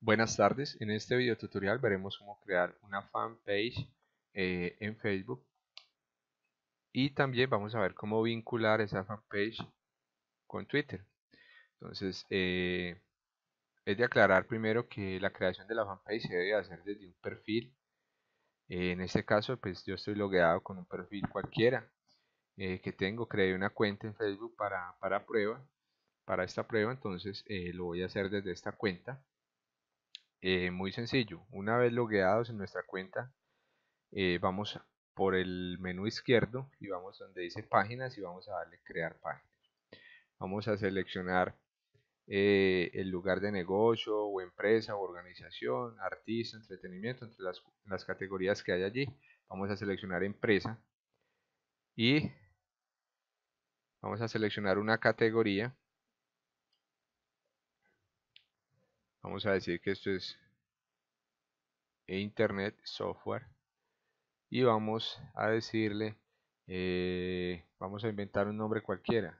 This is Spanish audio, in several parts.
Buenas tardes, en este video tutorial veremos cómo crear una fanpage eh, en Facebook y también vamos a ver cómo vincular esa fanpage con Twitter. Entonces, eh, es de aclarar primero que la creación de la fanpage se debe hacer desde un perfil. Eh, en este caso, pues yo estoy logueado con un perfil cualquiera que tengo. Creé una cuenta en Facebook para prueba, para esta prueba, entonces lo voy a hacer desde esta cuenta eh, muy sencillo, una vez logueados en nuestra cuenta, eh, vamos por el menú izquierdo y vamos donde dice páginas y vamos a darle crear páginas. Vamos a seleccionar eh, el lugar de negocio o empresa o organización, artista, entretenimiento, entre las, las categorías que hay allí. Vamos a seleccionar empresa y vamos a seleccionar una categoría vamos a decir que esto es internet software y vamos a decirle eh, vamos a inventar un nombre cualquiera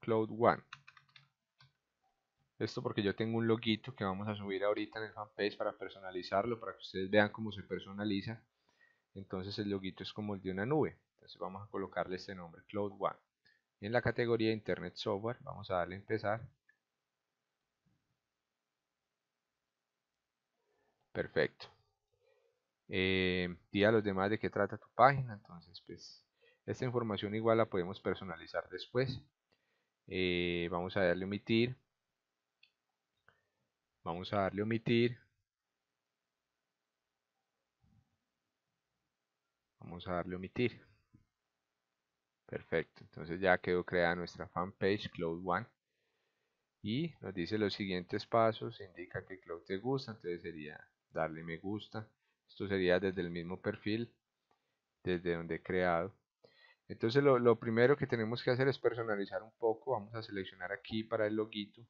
cloud one esto porque yo tengo un loguito que vamos a subir ahorita en el fanpage para personalizarlo para que ustedes vean cómo se personaliza entonces el loguito es como el de una nube entonces vamos a colocarle este nombre cloud one en la categoría Internet Software. Vamos a darle a empezar. Perfecto. Eh, a los demás de qué trata tu página. Entonces, pues, esta información igual la podemos personalizar después. Eh, vamos a darle omitir. Vamos a darle omitir. Vamos a darle omitir. Perfecto, entonces ya quedó creada nuestra fanpage Cloud One y nos dice los siguientes pasos, indica que Cloud te gusta, entonces sería darle me gusta, esto sería desde el mismo perfil, desde donde he creado. Entonces lo, lo primero que tenemos que hacer es personalizar un poco, vamos a seleccionar aquí para el loguito,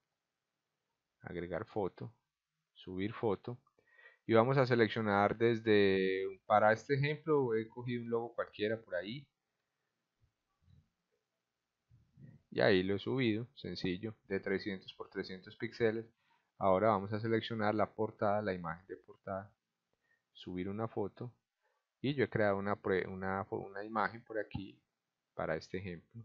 agregar foto, subir foto y vamos a seleccionar desde, para este ejemplo he cogido un logo cualquiera por ahí, y ahí lo he subido, sencillo, de 300 por 300 píxeles. Ahora vamos a seleccionar la portada, la imagen de portada, subir una foto y yo he creado una, una, una imagen por aquí para este ejemplo.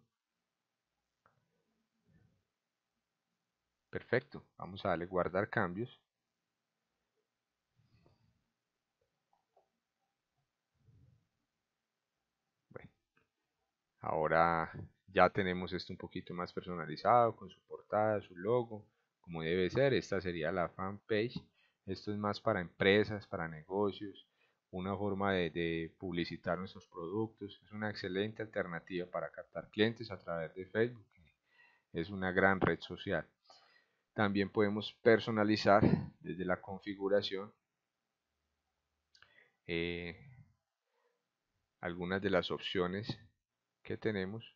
Perfecto, vamos a darle guardar cambios. Bueno, ahora ya tenemos esto un poquito más personalizado con su portada, su logo, como debe ser. Esta sería la fanpage. Esto es más para empresas, para negocios, una forma de, publicitar nuestros productos. Es una excelente alternativa para captar clientes a través de Facebook. Es una gran red social. También podemos personalizar desde la configuración eh, algunas de las opciones que tenemos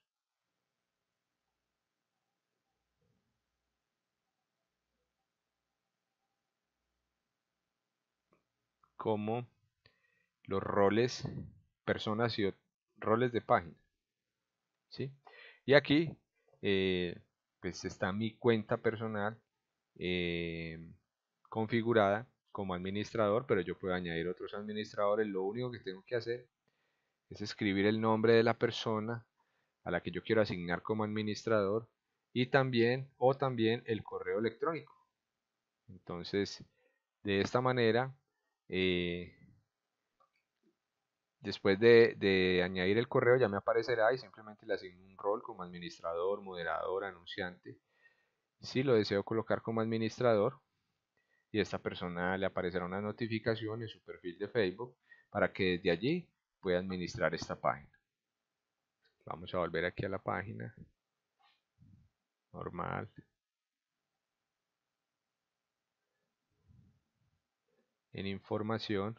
como los roles, personas y roles de página. ¿sí? Y aquí eh, pues está mi cuenta personal eh, configurada como administrador, pero yo puedo añadir otros administradores. Lo único que tengo que hacer es escribir el nombre de la persona a la que yo quiero asignar como administrador y también o también el correo electrónico. Entonces, de esta manera eh, después de, de, añadir el correo ya me aparecerá y simplemente le asigno un rol como administrador, moderador, anunciante. Si lo deseo colocar como administrador y a esta persona le aparecerá una notificación en su perfil de Facebook para que desde allí pueda administrar esta página. Vamos a volver aquí a la página normal. en información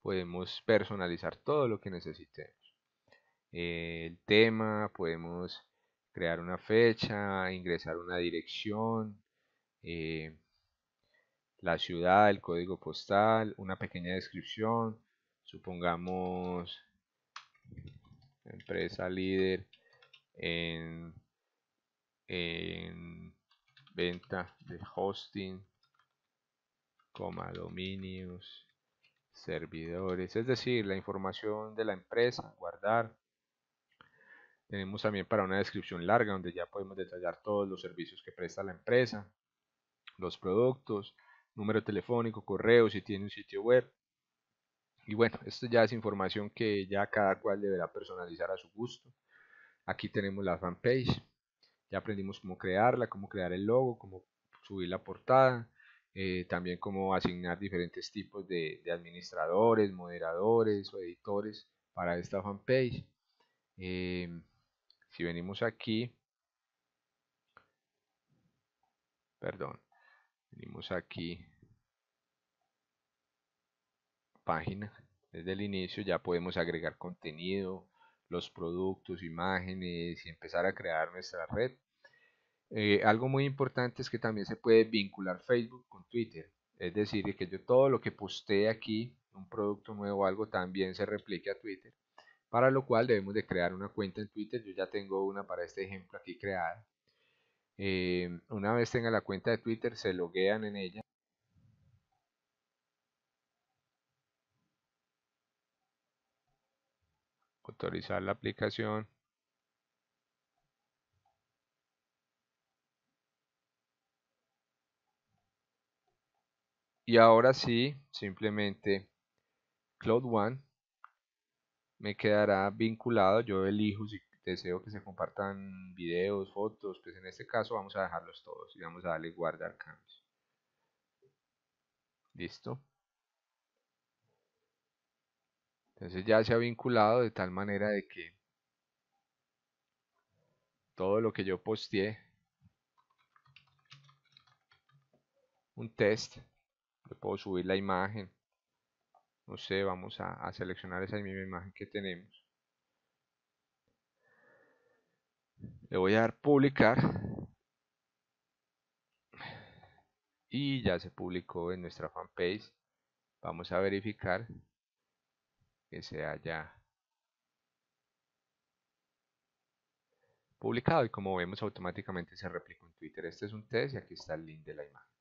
podemos personalizar todo lo que necesitemos. El tema, podemos crear una fecha, ingresar una dirección, eh, la ciudad, el código postal, una pequeña descripción, supongamos empresa líder en, en venta de hosting coma dominios, servidores, es decir, la información de la empresa, guardar. Tenemos también para una descripción larga donde ya podemos detallar todos los servicios que presta la empresa, los productos, número telefónico, correo, si tiene un sitio web. Y bueno, esto ya es información que ya cada cual deberá personalizar a su gusto. Aquí tenemos la fanpage. Ya aprendimos cómo crearla, cómo crear el logo, cómo subir la portada, eh, también como asignar diferentes tipos de, administradores, moderadores o editores para esta fanpage. Eh, si venimos aquí, perdón, venimos aquí, página, desde el inicio ya podemos agregar contenido, los productos, imágenes y empezar a crear nuestra red eh, algo muy importante es que también se puede vincular Facebook con Twitter. Es decir, que yo todo lo que postee aquí, un producto nuevo o algo, también se replique a Twitter. Para lo cual debemos de crear una cuenta en Twitter. Yo ya tengo una para este ejemplo aquí creada. Eh, una vez tenga la cuenta de Twitter, se loguean en ella. Autorizar la aplicación. Y ahora sí, simplemente Cloud One me quedará vinculado. Yo elijo si deseo que se compartan videos, fotos, pues en este caso vamos a dejarlos todos y vamos a darle guardar cambios. Listo. Entonces ya se ha vinculado de tal manera de que todo lo que yo posteé, un test, le puedo subir la imagen no sé vamos a, seleccionar esa misma imagen que tenemos le voy a dar publicar y ya se publicó en nuestra fanpage vamos a verificar que se haya publicado y como vemos automáticamente se replicó en Twitter este es un test y aquí está el link de la imagen